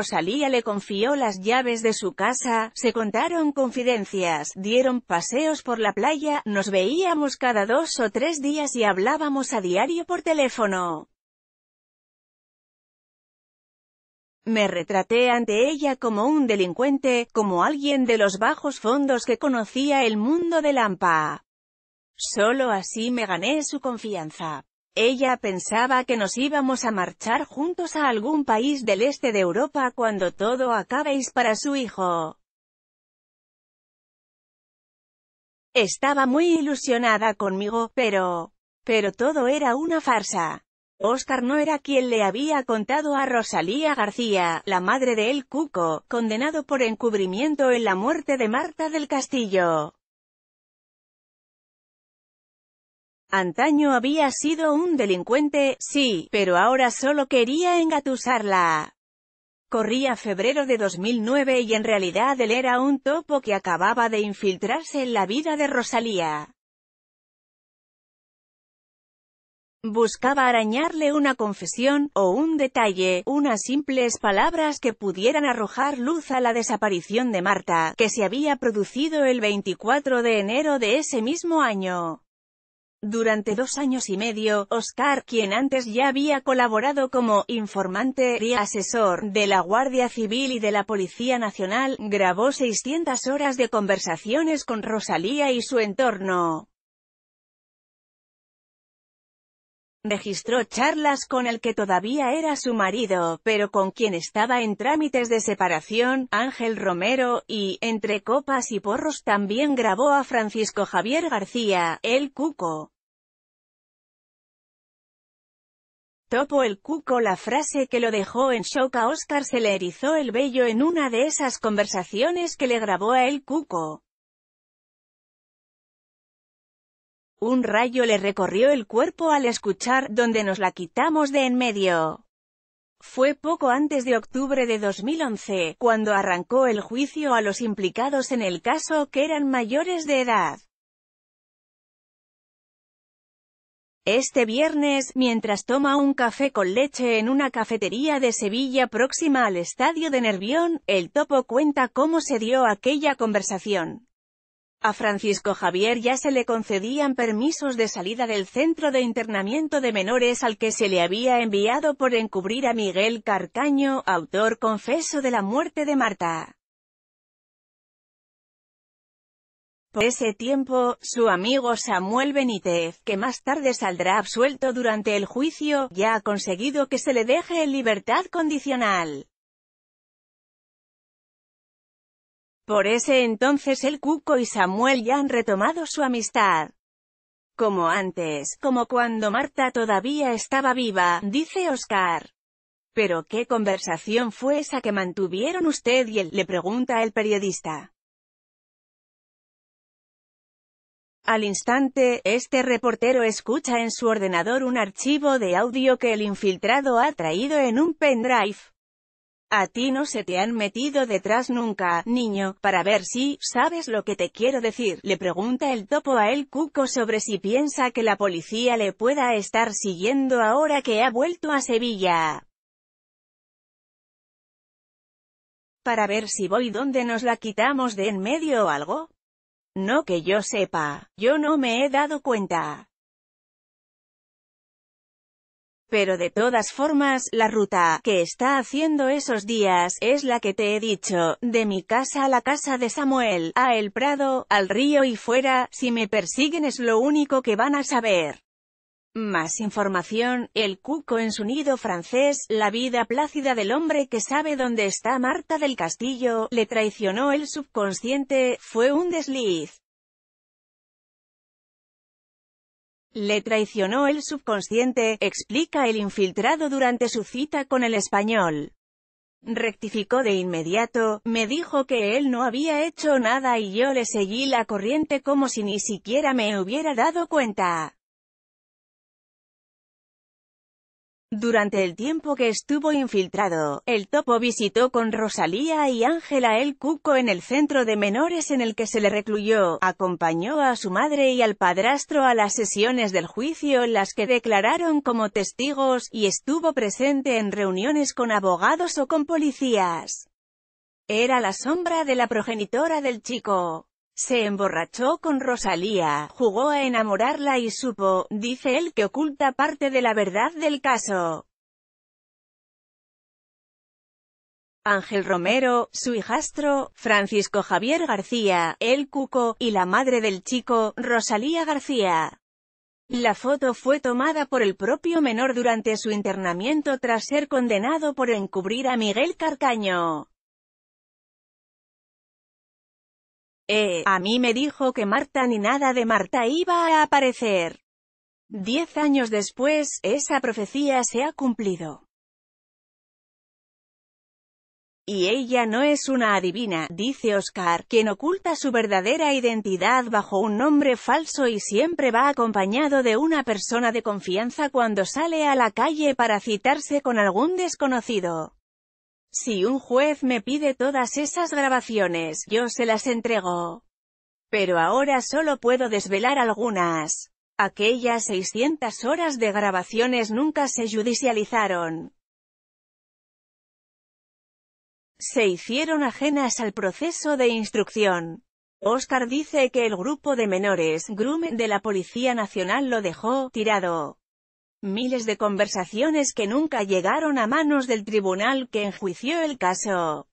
Rosalía le confió las llaves de su casa, se contaron confidencias, dieron paseos por la playa, nos veíamos cada dos o tres días y hablábamos a diario por teléfono. Me retraté ante ella como un delincuente, como alguien de los bajos fondos que conocía el mundo de Lampa. Solo así me gané su confianza. Ella pensaba que nos íbamos a marchar juntos a algún país del este de Europa cuando todo acabéis para su hijo. Estaba muy ilusionada conmigo, pero... Pero todo era una farsa. Oscar no era quien le había contado a Rosalía García, la madre de El Cuco, condenado por encubrimiento en la muerte de Marta del Castillo. Antaño había sido un delincuente, sí, pero ahora solo quería engatusarla. Corría febrero de 2009 y en realidad él era un topo que acababa de infiltrarse en la vida de Rosalía. Buscaba arañarle una confesión, o un detalle, unas simples palabras que pudieran arrojar luz a la desaparición de Marta, que se había producido el 24 de enero de ese mismo año. Durante dos años y medio, Oscar, quien antes ya había colaborado como informante y asesor de la Guardia Civil y de la Policía Nacional, grabó 600 horas de conversaciones con Rosalía y su entorno. Registró charlas con el que todavía era su marido, pero con quien estaba en trámites de separación, Ángel Romero, y, entre copas y porros también grabó a Francisco Javier García, el Cuco. Topo el cuco la frase que lo dejó en shock a Oscar se le erizó el vello en una de esas conversaciones que le grabó a el cuco. Un rayo le recorrió el cuerpo al escuchar donde nos la quitamos de en medio. Fue poco antes de octubre de 2011, cuando arrancó el juicio a los implicados en el caso que eran mayores de edad. Este viernes, mientras toma un café con leche en una cafetería de Sevilla próxima al estadio de Nervión, el topo cuenta cómo se dio aquella conversación. A Francisco Javier ya se le concedían permisos de salida del centro de internamiento de menores al que se le había enviado por encubrir a Miguel Carcaño, autor confeso de la muerte de Marta. Por ese tiempo, su amigo Samuel Benítez, que más tarde saldrá absuelto durante el juicio, ya ha conseguido que se le deje en libertad condicional. Por ese entonces el Cuco y Samuel ya han retomado su amistad. Como antes, como cuando Marta todavía estaba viva, dice Oscar. Pero ¿qué conversación fue esa que mantuvieron usted y él? le pregunta el periodista. Al instante, este reportero escucha en su ordenador un archivo de audio que el infiltrado ha traído en un pendrive. A ti no se te han metido detrás nunca, niño, para ver si, ¿sabes lo que te quiero decir? Le pregunta el topo a el cuco sobre si piensa que la policía le pueda estar siguiendo ahora que ha vuelto a Sevilla. Para ver si voy donde nos la quitamos de en medio o algo. No que yo sepa, yo no me he dado cuenta. Pero de todas formas, la ruta que está haciendo esos días es la que te he dicho, de mi casa a la casa de Samuel, a el prado, al río y fuera, si me persiguen es lo único que van a saber. Más información, el cuco en su nido francés, la vida plácida del hombre que sabe dónde está Marta del Castillo, le traicionó el subconsciente, fue un desliz. Le traicionó el subconsciente, explica el infiltrado durante su cita con el español. Rectificó de inmediato, me dijo que él no había hecho nada y yo le seguí la corriente como si ni siquiera me hubiera dado cuenta. Durante el tiempo que estuvo infiltrado, el topo visitó con Rosalía y Ángela el Cuco en el centro de menores en el que se le recluyó, acompañó a su madre y al padrastro a las sesiones del juicio en las que declararon como testigos, y estuvo presente en reuniones con abogados o con policías. Era la sombra de la progenitora del chico. Se emborrachó con Rosalía, jugó a enamorarla y supo, dice él que oculta parte de la verdad del caso. Ángel Romero, su hijastro, Francisco Javier García, el Cuco, y la madre del chico, Rosalía García. La foto fue tomada por el propio menor durante su internamiento tras ser condenado por encubrir a Miguel Carcaño. Eh, a mí me dijo que Marta ni nada de Marta iba a aparecer. Diez años después, esa profecía se ha cumplido. Y ella no es una adivina, dice Oscar, quien oculta su verdadera identidad bajo un nombre falso y siempre va acompañado de una persona de confianza cuando sale a la calle para citarse con algún desconocido. Si un juez me pide todas esas grabaciones, yo se las entrego. Pero ahora solo puedo desvelar algunas. Aquellas 600 horas de grabaciones nunca se judicializaron. Se hicieron ajenas al proceso de instrucción. Oscar dice que el grupo de menores, Groom, de la Policía Nacional lo dejó, tirado. Miles de conversaciones que nunca llegaron a manos del tribunal que enjuició el caso.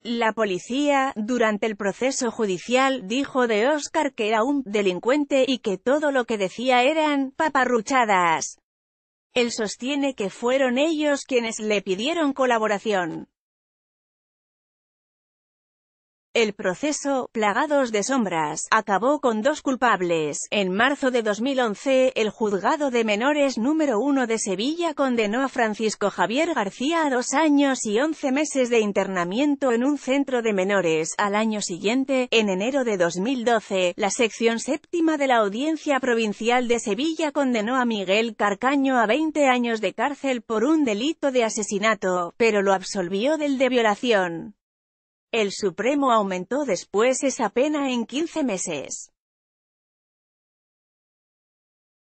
La policía, durante el proceso judicial, dijo de Oscar que era un delincuente y que todo lo que decía eran paparruchadas. Él sostiene que fueron ellos quienes le pidieron colaboración. El proceso, plagados de sombras, acabó con dos culpables. En marzo de 2011, el juzgado de menores número uno de Sevilla condenó a Francisco Javier García a dos años y once meses de internamiento en un centro de menores. Al año siguiente, en enero de 2012, la sección séptima de la Audiencia Provincial de Sevilla condenó a Miguel Carcaño a 20 años de cárcel por un delito de asesinato, pero lo absolvió del de violación. El Supremo aumentó después esa pena en 15 meses.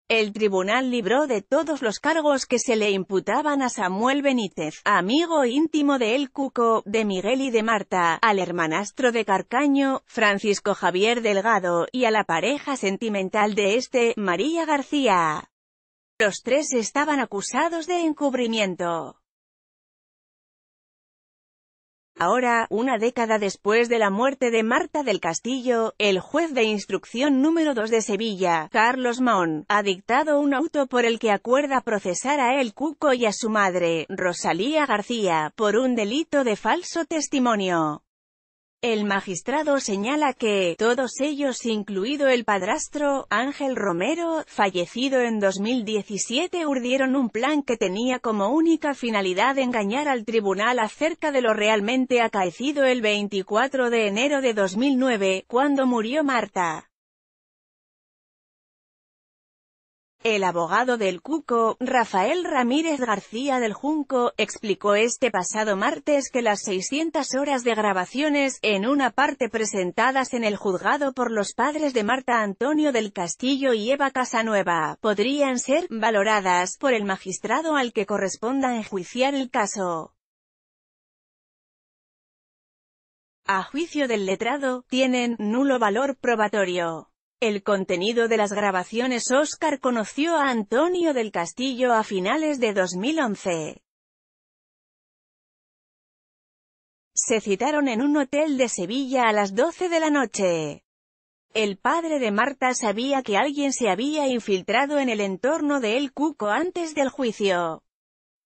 El tribunal libró de todos los cargos que se le imputaban a Samuel Benítez, amigo íntimo de El Cuco, de Miguel y de Marta, al hermanastro de Carcaño, Francisco Javier Delgado, y a la pareja sentimental de este, María García. Los tres estaban acusados de encubrimiento. Ahora, una década después de la muerte de Marta del Castillo, el juez de instrucción número 2 de Sevilla, Carlos Mon, ha dictado un auto por el que acuerda procesar a El Cuco y a su madre, Rosalía García, por un delito de falso testimonio. El magistrado señala que, todos ellos incluido el padrastro, Ángel Romero, fallecido en 2017 urdieron un plan que tenía como única finalidad engañar al tribunal acerca de lo realmente acaecido el 24 de enero de 2009, cuando murió Marta. El abogado del Cuco, Rafael Ramírez García del Junco, explicó este pasado martes que las 600 horas de grabaciones, en una parte presentadas en el juzgado por los padres de Marta Antonio del Castillo y Eva Casanueva, podrían ser valoradas por el magistrado al que corresponda enjuiciar el caso. A juicio del letrado, tienen nulo valor probatorio. El contenido de las grabaciones Oscar conoció a Antonio del Castillo a finales de 2011. Se citaron en un hotel de Sevilla a las 12 de la noche. El padre de Marta sabía que alguien se había infiltrado en el entorno de El Cuco antes del juicio.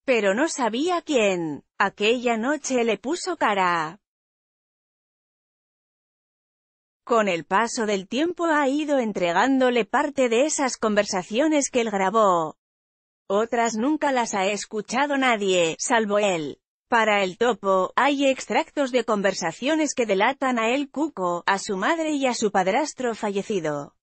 Pero no sabía quién. Aquella noche le puso cara. Con el paso del tiempo ha ido entregándole parte de esas conversaciones que él grabó. Otras nunca las ha escuchado nadie, salvo él. Para el topo, hay extractos de conversaciones que delatan a él Cuco, a su madre y a su padrastro fallecido.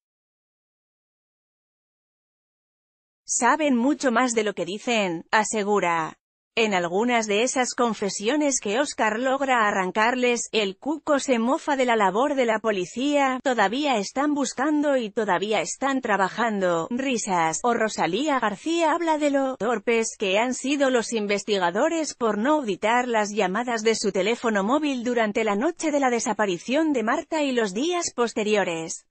Saben mucho más de lo que dicen, asegura. En algunas de esas confesiones que Oscar logra arrancarles, el cuco se mofa de la labor de la policía, todavía están buscando y todavía están trabajando, risas, o Rosalía García habla de lo torpes que han sido los investigadores por no auditar las llamadas de su teléfono móvil durante la noche de la desaparición de Marta y los días posteriores.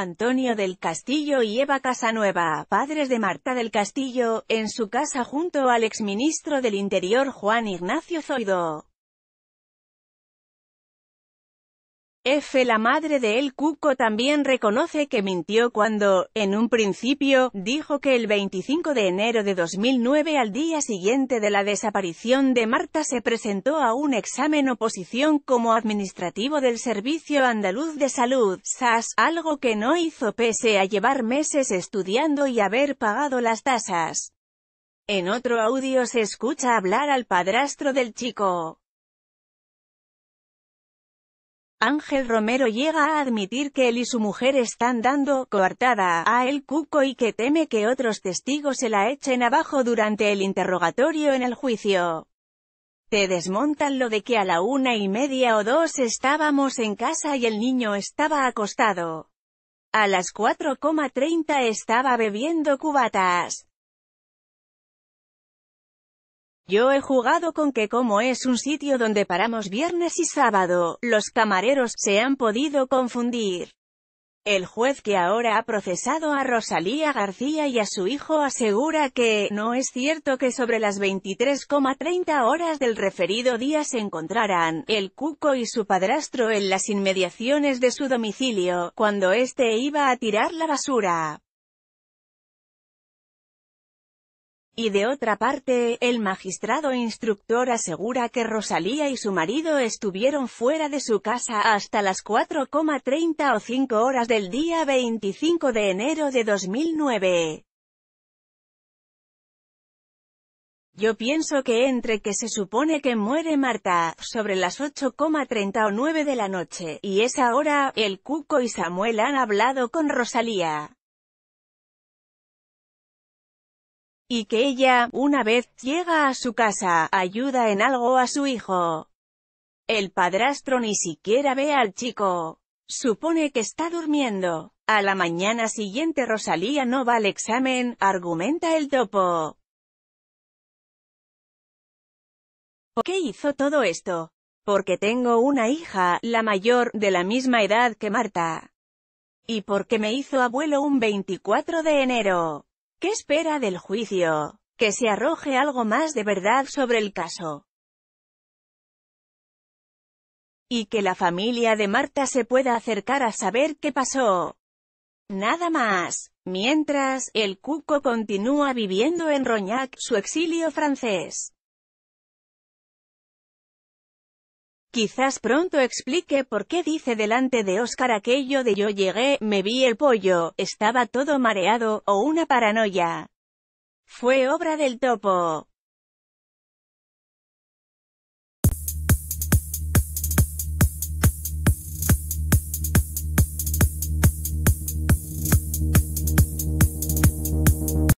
Antonio del Castillo y Eva Casanueva, padres de Marta del Castillo, en su casa junto al exministro del Interior Juan Ignacio Zoido. F. La madre de El Cuco también reconoce que mintió cuando, en un principio, dijo que el 25 de enero de 2009 al día siguiente de la desaparición de Marta se presentó a un examen oposición como administrativo del Servicio Andaluz de Salud, SAS, algo que no hizo pese a llevar meses estudiando y haber pagado las tasas. En otro audio se escucha hablar al padrastro del chico. Ángel Romero llega a admitir que él y su mujer están dando coartada a El Cuco y que teme que otros testigos se la echen abajo durante el interrogatorio en el juicio. Te desmontan lo de que a la una y media o dos estábamos en casa y el niño estaba acostado. A las 4,30 estaba bebiendo cubatas. Yo he jugado con que como es un sitio donde paramos viernes y sábado, los camareros se han podido confundir. El juez que ahora ha procesado a Rosalía García y a su hijo asegura que, no es cierto que sobre las 23,30 horas del referido día se encontraran, el cuco y su padrastro en las inmediaciones de su domicilio, cuando éste iba a tirar la basura. Y de otra parte, el magistrado instructor asegura que Rosalía y su marido estuvieron fuera de su casa hasta las 4,30 o 5 horas del día 25 de enero de 2009. Yo pienso que entre que se supone que muere Marta, sobre las 8,30 o 9 de la noche, y esa hora, el Cuco y Samuel han hablado con Rosalía. y que ella, una vez, llega a su casa, ayuda en algo a su hijo. El padrastro ni siquiera ve al chico. Supone que está durmiendo. A la mañana siguiente Rosalía no va al examen, argumenta el topo. ¿Por qué hizo todo esto? Porque tengo una hija, la mayor, de la misma edad que Marta. Y porque me hizo abuelo un 24 de enero. ¿Qué espera del juicio? Que se arroje algo más de verdad sobre el caso. Y que la familia de Marta se pueda acercar a saber qué pasó. Nada más. Mientras, el Cuco continúa viviendo en Roñac, su exilio francés. Quizás pronto explique por qué dice delante de Oscar aquello de yo llegué, me vi el pollo, estaba todo mareado, o una paranoia. Fue obra del topo.